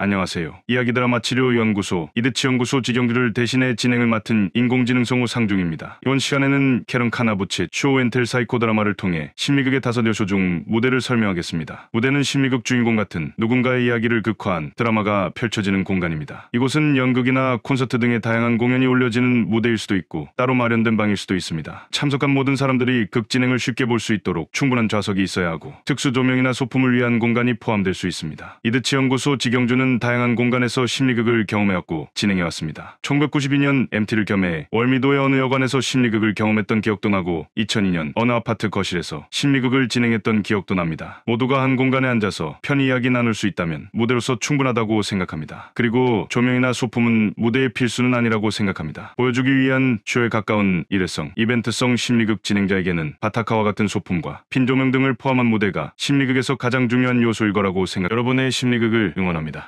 안녕하세요. 이야기 드라마 치료연구소 이드치 연구소 지경주를 대신해 진행을 맡은 인공지능 성우 상중입니다. 이번 시간에는 캐런 카나부치 쇼엔텔 사이코 드라마를 통해 심리극의 다섯 요소 중 무대를 설명하겠습니다. 무대는 심리극 주인공 같은 누군가의 이야기를 극화한 드라마가 펼쳐지는 공간입니다. 이곳은 연극이나 콘서트 등의 다양한 공연이 올려지는 무대일 수도 있고 따로 마련된 방일 수도 있습니다. 참석한 모든 사람들이 극 진행을 쉽게 볼 수 있도록 충분한 좌석이 있어야 하고 특수 조명이나 소품을 위한 공간이 포함될 수 있습니다. 이드치 연구소 지경주는 씨는 다양한 공간에서 심리극을 경험해왔고 진행해왔습니다. 1992년 MT를 겸해 월미도의 어느 여관에서 심리극을 경험했던 기억도 나고 2002년 어느 아파트 거실에서 심리극을 진행했던 기억도 납니다. 모두가 한 공간에 앉아서 편히 이야기 나눌 수 있다면 무대로서 충분하다고 생각합니다. 그리고 조명이나 소품은 무대의 필수는 아니라고 생각합니다. 보여주기 위한 쇼에 가까운 일회성, 이벤트성 심리극 진행자에게는 바타카와 같은 소품과 핀 조명 등을 포함한 무대가 심리극에서 가장 중요한 요소일 거라고 생각. 합니다 여러분의 심리극을 응원합니다.